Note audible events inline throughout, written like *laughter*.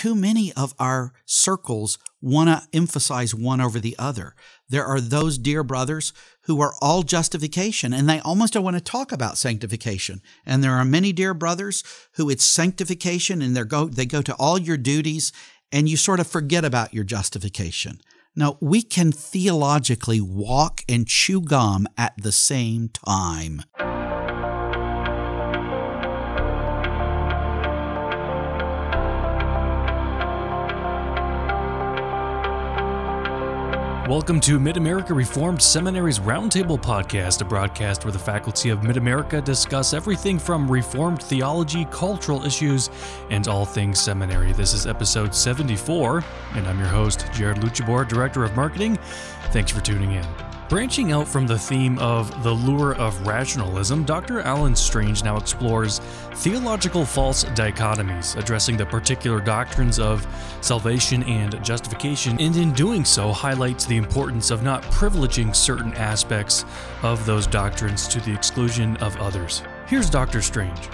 too many of our circles want to emphasize one over the other. There are those dear brothers who are all justification and they almost don't want to talk about sanctification. And there are many dear brothers who it's sanctification and they go they go to all your duties and you sort of forget about your justification. Now, we can theologically walk and chew gum at the same time. Welcome to Mid America Reformed Seminary's Roundtable Podcast, a broadcast where the faculty of Mid America discuss everything from Reformed theology, cultural issues, and all things seminary. This is episode 74, and I'm your host, Jared Luchaborg, Director of Marketing. Thanks for tuning in. Branching out from the theme of the lure of rationalism, Dr. Alan Strange now explores theological false dichotomies, addressing the particular doctrines of salvation and justification, and in doing so, highlights the importance of not privileging certain aspects of those doctrines to the exclusion of others. Here's Dr. Strange.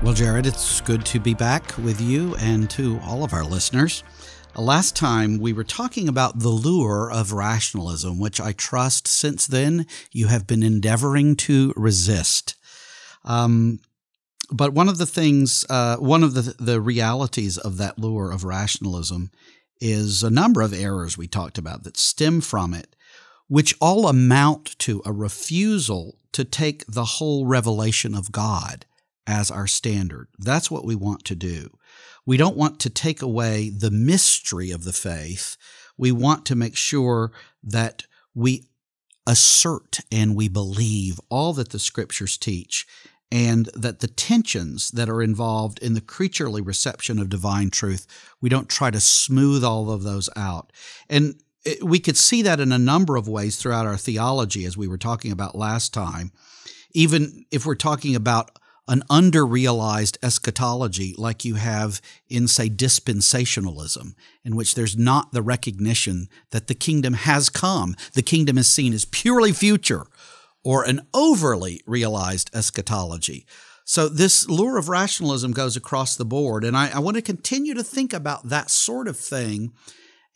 Well, Jared, it's good to be back with you and to all of our listeners. Last time we were talking about the lure of rationalism, which I trust since then you have been endeavoring to resist. Um, but one of the things, uh, one of the, the realities of that lure of rationalism is a number of errors we talked about that stem from it, which all amount to a refusal to take the whole revelation of God as our standard. That's what we want to do. We don't want to take away the mystery of the faith. We want to make sure that we assert and we believe all that the scriptures teach and that the tensions that are involved in the creaturely reception of divine truth, we don't try to smooth all of those out. And we could see that in a number of ways throughout our theology, as we were talking about last time. Even if we're talking about an underrealized eschatology like you have in, say, dispensationalism, in which there's not the recognition that the kingdom has come. The kingdom is seen as purely future or an overly realized eschatology. So, this lure of rationalism goes across the board. And I, I want to continue to think about that sort of thing.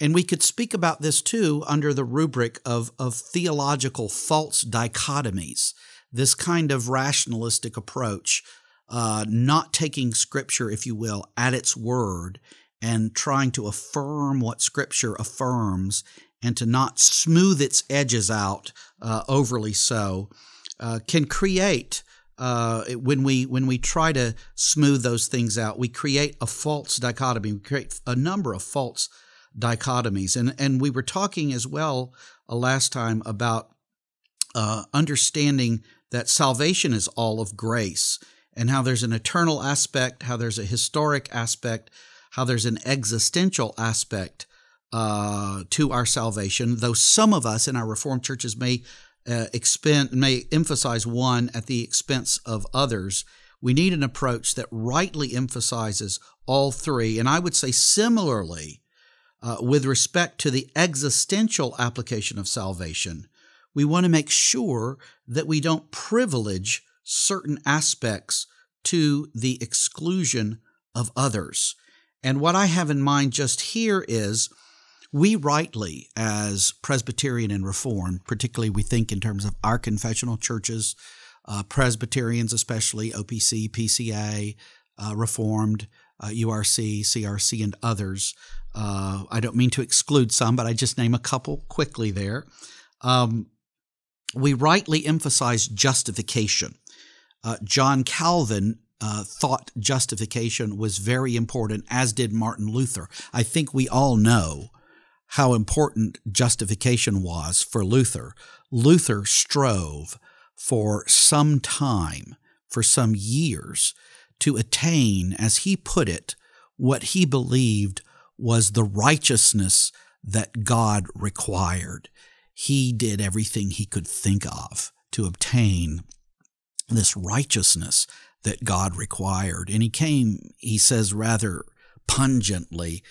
And we could speak about this too under the rubric of, of theological false dichotomies this kind of rationalistic approach, uh, not taking Scripture, if you will, at its word and trying to affirm what Scripture affirms and to not smooth its edges out uh, overly so, uh, can create. Uh, when we when we try to smooth those things out, we create a false dichotomy. We create a number of false dichotomies, and and we were talking as well uh, last time about uh, understanding that salvation is all of grace and how there's an eternal aspect, how there's a historic aspect, how there's an existential aspect uh, to our salvation, though some of us in our Reformed churches may uh, expend, may emphasize one at the expense of others. We need an approach that rightly emphasizes all three, and I would say similarly, uh, with respect to the existential application of salvation, we want to make sure that we don't privilege certain aspects to the exclusion of others. And what I have in mind just here is we rightly, as Presbyterian and Reformed, particularly we think in terms of our confessional churches, uh, Presbyterians especially, OPC, PCA, uh, Reformed, uh, URC, CRC, and others. Uh, I don't mean to exclude some, but I just name a couple quickly there. Um, we rightly emphasize justification. Uh, John Calvin uh, thought justification was very important, as did Martin Luther. I think we all know how important justification was for Luther. Luther strove for some time, for some years, to attain, as he put it, what he believed was the righteousness that God required he did everything he could think of to obtain this righteousness that God required. And he came, he says rather pungently,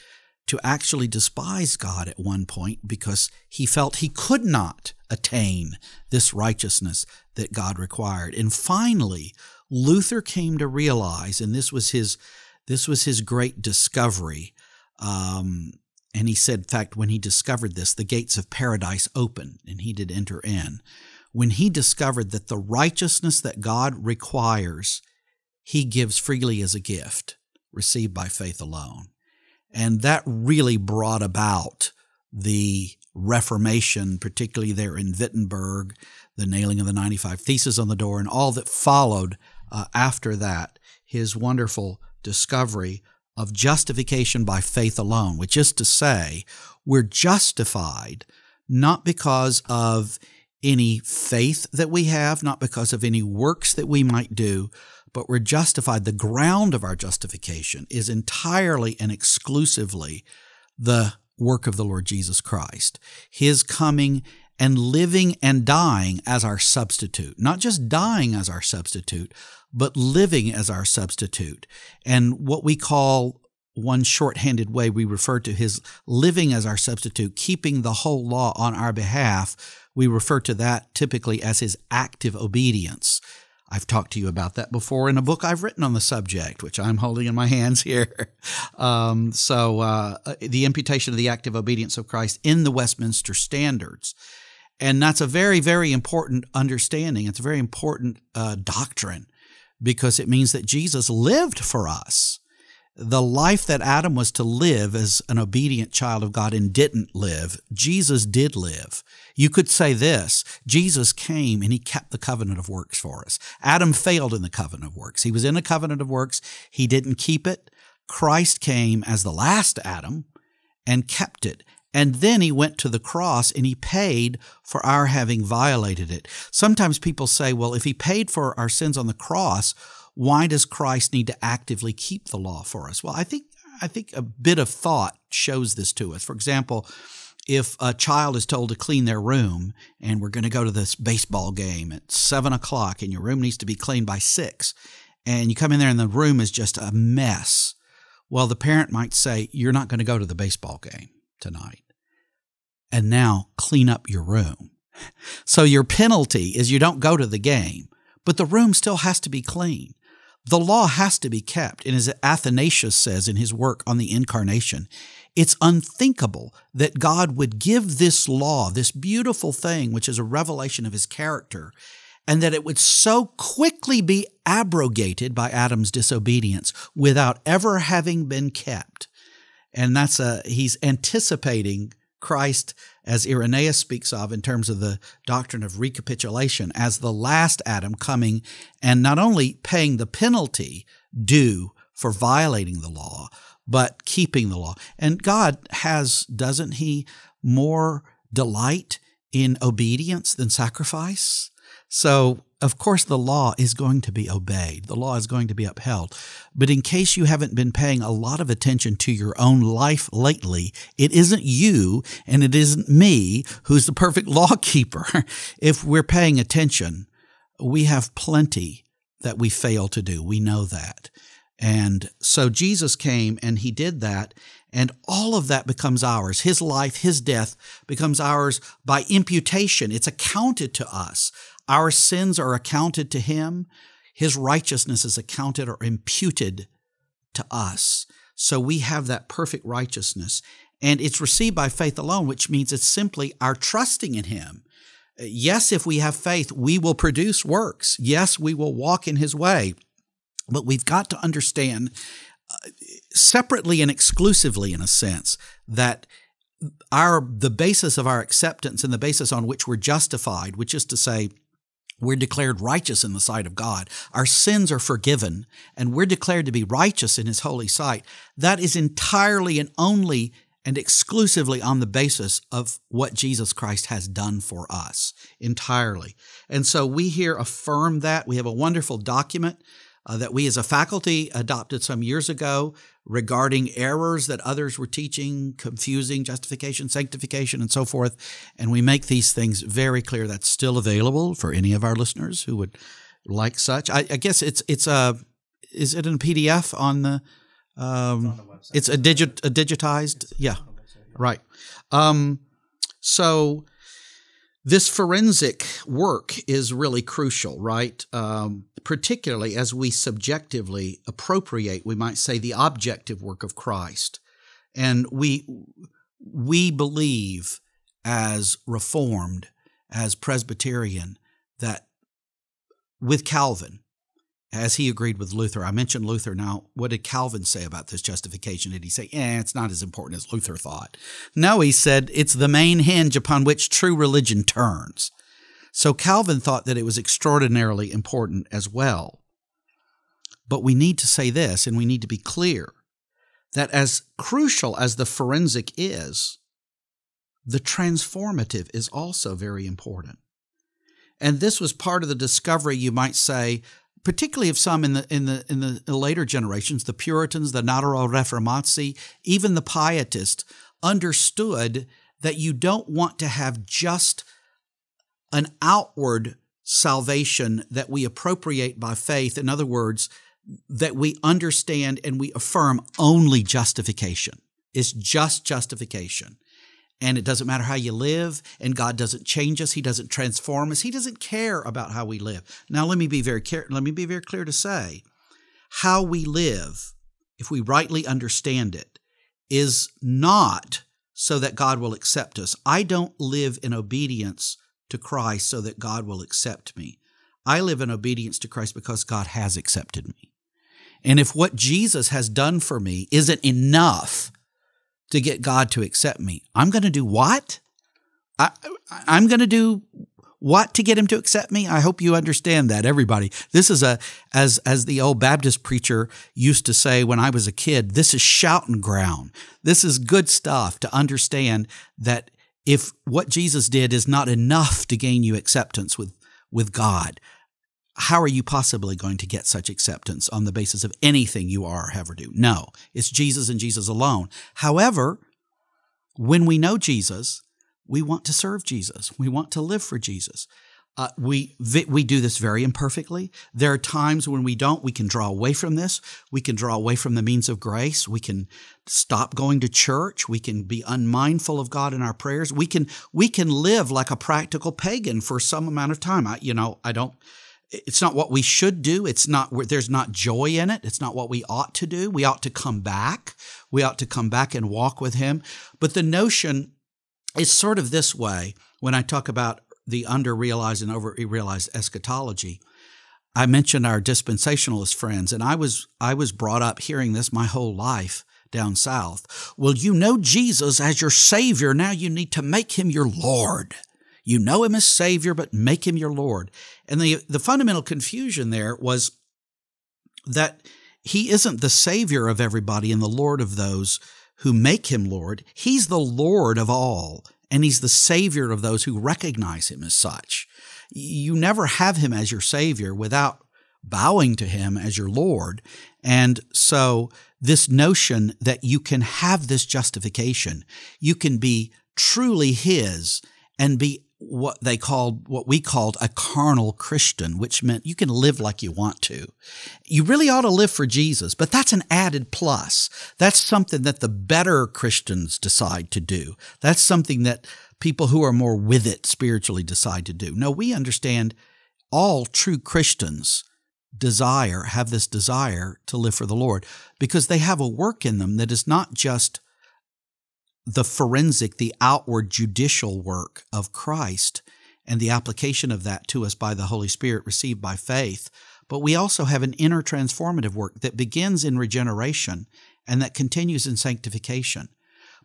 to actually despise God at one point because he felt he could not attain this righteousness that God required. And finally, Luther came to realize, and this was his this was his great discovery, um, and he said, in fact, when he discovered this, the gates of paradise opened and he did enter in. When he discovered that the righteousness that God requires, he gives freely as a gift, received by faith alone. And that really brought about the Reformation, particularly there in Wittenberg, the nailing of the 95 Theses on the door, and all that followed uh, after that, his wonderful discovery of justification by faith alone, which is to say, we're justified not because of any faith that we have, not because of any works that we might do, but we're justified. The ground of our justification is entirely and exclusively the work of the Lord Jesus Christ, His coming and living and dying as our substitute, not just dying as our substitute, but living as our substitute. And what we call one shorthanded way we refer to his living as our substitute, keeping the whole law on our behalf, we refer to that typically as his active obedience. I've talked to you about that before in a book I've written on the subject, which I'm holding in my *laughs* hands here. Um, so, uh, uh, the imputation of the active obedience of Christ in the Westminster Standards. And that's a very, very important understanding. It's a very important uh, doctrine because it means that Jesus lived for us. The life that Adam was to live as an obedient child of God and didn't live, Jesus did live. You could say this Jesus came and he kept the covenant of works for us. Adam failed in the covenant of works. He was in the covenant of works, he didn't keep it. Christ came as the last Adam and kept it and then he went to the cross and he paid for our having violated it. Sometimes people say, well, if he paid for our sins on the cross, why does Christ need to actively keep the law for us? Well, I think I think a bit of thought shows this to us. For example, if a child is told to clean their room and we're going to go to this baseball game at seven o'clock and your room needs to be cleaned by six, and you come in there and the room is just a mess, well, the parent might say, You're not going to go to the baseball game tonight. And now clean up your room. So your penalty is you don't go to the game, but the room still has to be clean. The law has to be kept. And as Athanasius says in his work on the incarnation, it's unthinkable that God would give this law, this beautiful thing, which is a revelation of his character, and that it would so quickly be abrogated by Adam's disobedience without ever having been kept and that's a he's anticipating Christ as Irenaeus speaks of in terms of the doctrine of recapitulation as the last Adam coming and not only paying the penalty due for violating the law but keeping the law. And God has doesn't he more delight in obedience than sacrifice? So, of course, the law is going to be obeyed, the law is going to be upheld. But in case you haven't been paying a lot of attention to your own life lately, it isn't you and it isn't me who's the perfect *laughs* law keeper. if we're paying attention, we have plenty that we fail to do. We know that. And so Jesus came and he did that. And all of that becomes ours. His life, his death becomes ours by imputation. It's accounted to us. Our sins are accounted to him, his righteousness is accounted or imputed to us. So we have that perfect righteousness. And it's received by faith alone, which means it's simply our trusting in him. Yes, if we have faith, we will produce works. Yes, we will walk in his way. But we've got to understand uh, separately and exclusively in a sense that our the basis of our acceptance and the basis on which we're justified which is to say we're declared righteous in the sight of God. Our sins are forgiven, and we're declared to be righteous in His holy sight. That is entirely and only and exclusively on the basis of what Jesus Christ has done for us, entirely. And so we here affirm that. We have a wonderful document uh, that we as a faculty adopted some years ago regarding errors that others were teaching, confusing justification, sanctification, and so forth. And we make these things very clear. That's still available for any of our listeners who would like such. I, I guess it's it's a is it in a PDF on the um, it's, on the it's a digit a digitized yeah, right. Um, so this forensic work is really crucial, right? Um, particularly as we subjectively appropriate, we might say, the objective work of Christ. And we, we believe as Reformed, as Presbyterian, that with Calvin, as he agreed with Luther. I mentioned Luther. Now, what did Calvin say about this justification? Did he say, eh, it's not as important as Luther thought? No, he said it's the main hinge upon which true religion turns. So Calvin thought that it was extraordinarily important as well. But we need to say this, and we need to be clear that as crucial as the forensic is, the transformative is also very important. And this was part of the discovery, you might say, particularly of some in the in the in the later generations, the Puritans, the Natero Reformati, even the Pietists, understood that you don't want to have just an outward salvation that we appropriate by faith. In other words, that we understand and we affirm only justification. It's just justification and it doesn't matter how you live, and God doesn't change us, He doesn't transform us, He doesn't care about how we live. Now, let me be very care- let me be very clear to say, how we live, if we rightly understand it, is not so that God will accept us. I don't live in obedience to Christ so that God will accept me. I live in obedience to Christ because God has accepted me. And if what Jesus has done for me isn't enough to get God to accept me. I'm going to do what? I, am going to do what to get him to accept me? I hope you understand that, everybody. This is a, as, as the old Baptist preacher used to say when I was a kid, this is shouting ground. This is good stuff to understand that if what Jesus did is not enough to gain you acceptance with, with God, how are you possibly going to get such acceptance on the basis of anything you are or have or do? No, it's Jesus and Jesus alone. However, when we know Jesus, we want to serve Jesus. We want to live for Jesus. Uh, we we do this very imperfectly. There are times when we don't. We can draw away from this. We can draw away from the means of grace. We can stop going to church. We can be unmindful of God in our prayers. We can we can live like a practical pagan for some amount of time. I you know I don't it's not what we should do. It's not there's not joy in it. It's not what we ought to do. We ought to come back. We ought to come back and walk with Him. But the notion is sort of this way when I talk about the underrealized and overrealized eschatology. I mentioned our dispensationalist friends, and I was I was brought up hearing this my whole life down south. Well, you know Jesus as your Savior. Now you need to make Him your Lord. You know him as Savior, but make him your Lord. And the, the fundamental confusion there was that he isn't the Savior of everybody and the Lord of those who make him Lord. He's the Lord of all, and he's the Savior of those who recognize him as such. You never have him as your Savior without bowing to him as your Lord. And so, this notion that you can have this justification, you can be truly his and be what they called what we called a carnal christian which meant you can live like you want to you really ought to live for jesus but that's an added plus that's something that the better christians decide to do that's something that people who are more with it spiritually decide to do no we understand all true christians desire have this desire to live for the lord because they have a work in them that is not just the forensic, the outward judicial work of Christ and the application of that to us by the Holy Spirit received by faith. But we also have an inner transformative work that begins in regeneration and that continues in sanctification.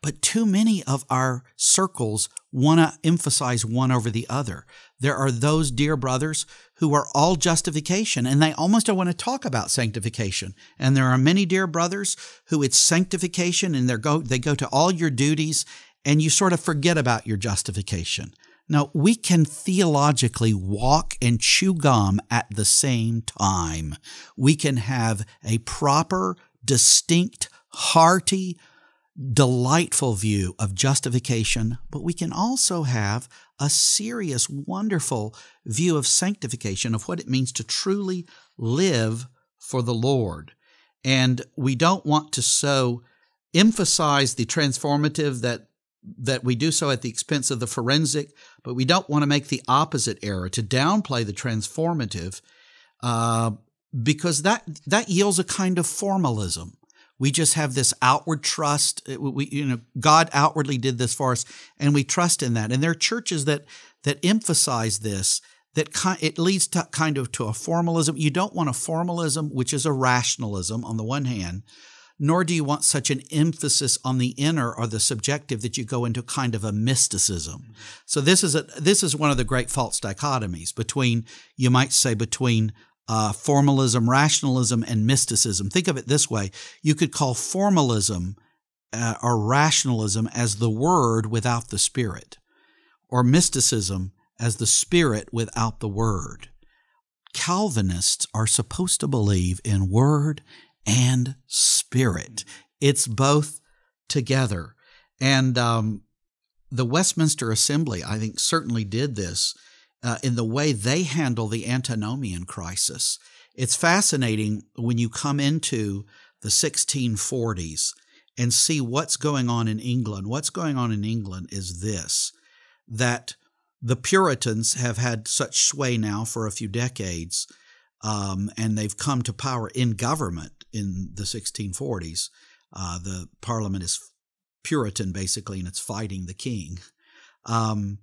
But too many of our circles want to emphasize one over the other. There are those dear brothers who are all justification and they almost don't want to talk about sanctification. And there are many dear brothers who it's sanctification and they go they go to all your duties and you sort of forget about your justification. Now, we can theologically walk and chew gum at the same time. We can have a proper, distinct, hearty, delightful view of justification, but we can also have a serious, wonderful view of sanctification, of what it means to truly live for the Lord. And we don't want to so emphasize the transformative that that we do so at the expense of the forensic, but we don't want to make the opposite error to downplay the transformative, uh, because that that yields a kind of formalism we just have this outward trust uh, we you know god outwardly did this for us and we trust in that and there are churches that that emphasize this that it leads to kind of to a formalism you don't want a formalism which is a rationalism on the one hand nor do you want such an emphasis on the inner or the subjective that you go into kind of a mysticism. Mm-hmm. So this is a this is one of the great false dichotomies between you might say between uh, formalism, rationalism, and mysticism. Think of it this way you could call formalism uh, or rationalism as the word without the spirit, or mysticism as the spirit without the word. Calvinists are supposed to believe in word and spirit, it's both together. And um, the Westminster Assembly, I think, certainly did this uh, in the way they handle the antinomian crisis. It's fascinating when you come into the 1640s and see what's going on in England. What's going on in England is this that the Puritans have had such sway now for a few decades, um, and they've come to power in government in the 1640s. Uh, the Parliament is Puritan, basically, and it's fighting the king. Um,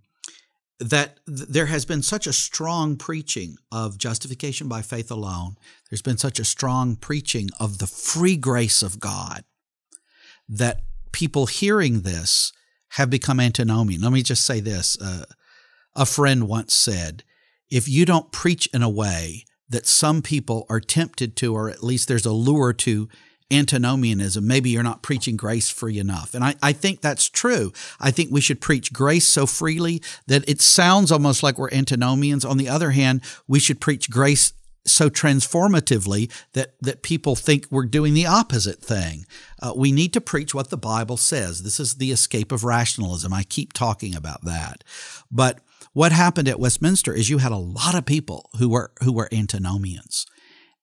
that there has been such a strong preaching of justification by faith alone. There's been such a strong preaching of the free grace of God that people hearing this have become antinomian. Let me just say this. Uh, a friend once said, if you don't preach in a way that some people are tempted to, or at least there's a lure to antinomianism. Maybe you're not preaching grace free enough. And I, I think that's true. I think we should preach grace so freely that it sounds almost like we're antinomians. On the other hand, we should preach grace so transformatively that that people think we're doing the opposite thing. Uh, we need to preach what the Bible says. This is the escape of rationalism. I keep talking about that. But what happened at Westminster is you had a lot of people who were who were antinomians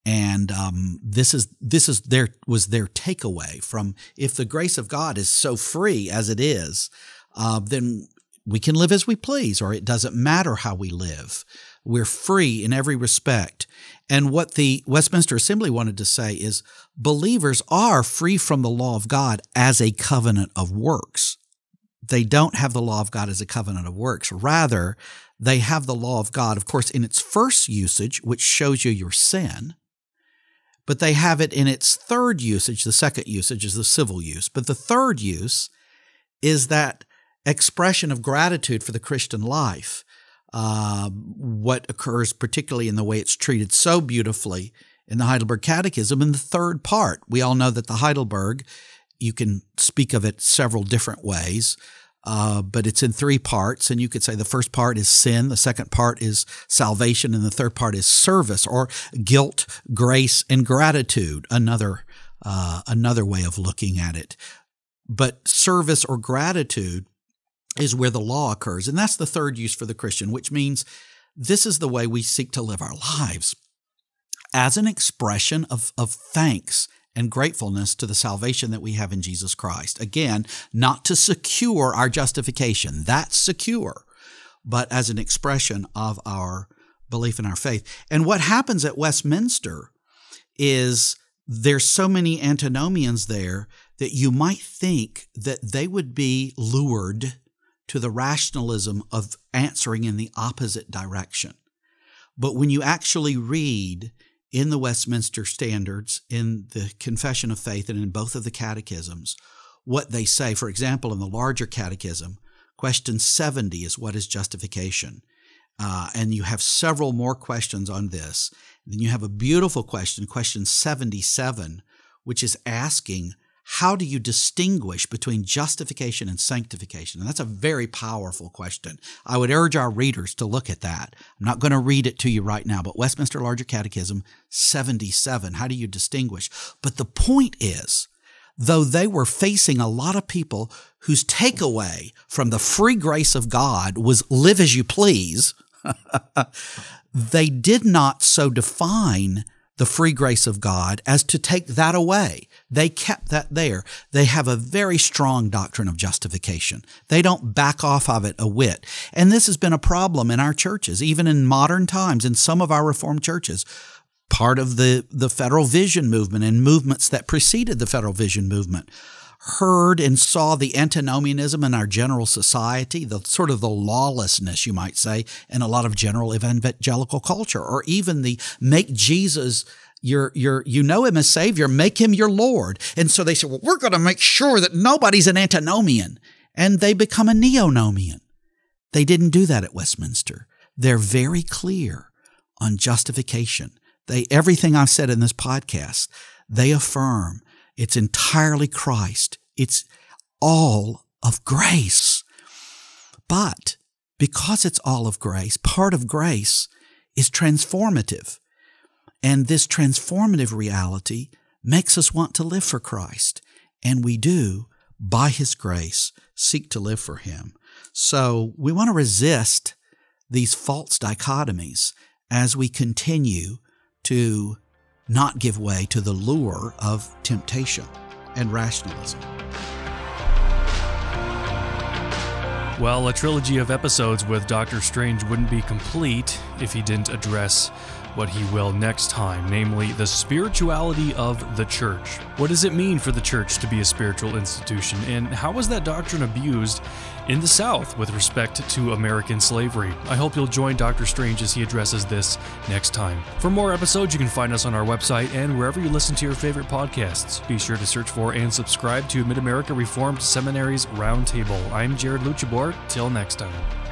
and um, this is this is their was their takeaway from if the grace of God is so free as it is, uh, then we can live as we please, or it doesn't matter how we live. We're free in every respect. And what the Westminster Assembly wanted to say is believers are free from the law of God as a covenant of works. They don't have the law of God as a covenant of works. Rather, they have the law of God, of course, in its first usage, which shows you your sin but they have it in its third usage. The second usage is the civil use, but the third use is that expression of gratitude for the Christian life. Uh, what occurs, particularly in the way it's treated so beautifully in the Heidelberg Catechism in the third part. We all know that the Heidelberg, you can speak of it several different ways. Uh, but it's in three parts. And you could say the first part is sin, the second part is salvation, and the third part is service or guilt, grace, and gratitude, another, uh, another way of looking at it. But service or gratitude is where the law occurs. And that's the third use for the Christian, which means this is the way we seek to live our lives as an expression of, of thanks and gratefulness to the salvation that we have in Jesus Christ. Again, not to secure our justification, that's secure, but as an expression of our belief in our faith. And what happens at Westminster is there's so many antinomians there that you might think that they would be lured to the rationalism of answering in the opposite direction. But when you actually read in the Westminster Standards, in the Confession of Faith, and in both of the catechisms, what they say. For example, in the larger catechism, question 70 is what is justification? Uh, and you have several more questions on this. Then you have a beautiful question, question 77, which is asking how do you distinguish between justification and sanctification? And that's a very powerful question. I would urge our readers to look at that. I'm not going to read it to you right now, but Westminster Larger Catechism 77. How do you distinguish? But the point is, though they were facing a lot of people whose takeaway from the free grace of God was live as you please, *laughs* they did not so define the free grace of God as to take that away. They kept that there. They have a very strong doctrine of justification. They don't back off of it a whit. And this has been a problem in our churches, even in modern times, in some of our Reformed churches part of the, the federal vision movement and movements that preceded the federal vision movement heard and saw the antinomianism in our general society, the sort of the lawlessness, you might say, in a lot of general evangelical culture, or even the make Jesus your your you know him as Savior, make him your Lord. And so they said, well, we're going to make sure that nobody's an antinomian, and they become a neonomian. They didn't do that at Westminster. They're very clear on justification. They everything I've said in this podcast, they affirm it's entirely Christ. It's all of grace. But because it's all of grace, part of grace is transformative. And this transformative reality makes us want to live for Christ. And we do, by His grace, seek to live for Him. So we want to resist these false dichotomies as we continue to not give way to the lure of temptation and rationalism. Well, a trilogy of episodes with Doctor Strange wouldn't be complete if he didn't address what he will next time, namely the spirituality of the church. What does it mean for the church to be a spiritual institution, and how was that doctrine abused in the South with respect to American slavery? I hope you'll join Dr. Strange as he addresses this next time. For more episodes, you can find us on our website and wherever you listen to your favorite podcasts. Be sure to search for and subscribe to Mid America Reformed Seminary's Roundtable. I'm Jared Luchabor. Till next time.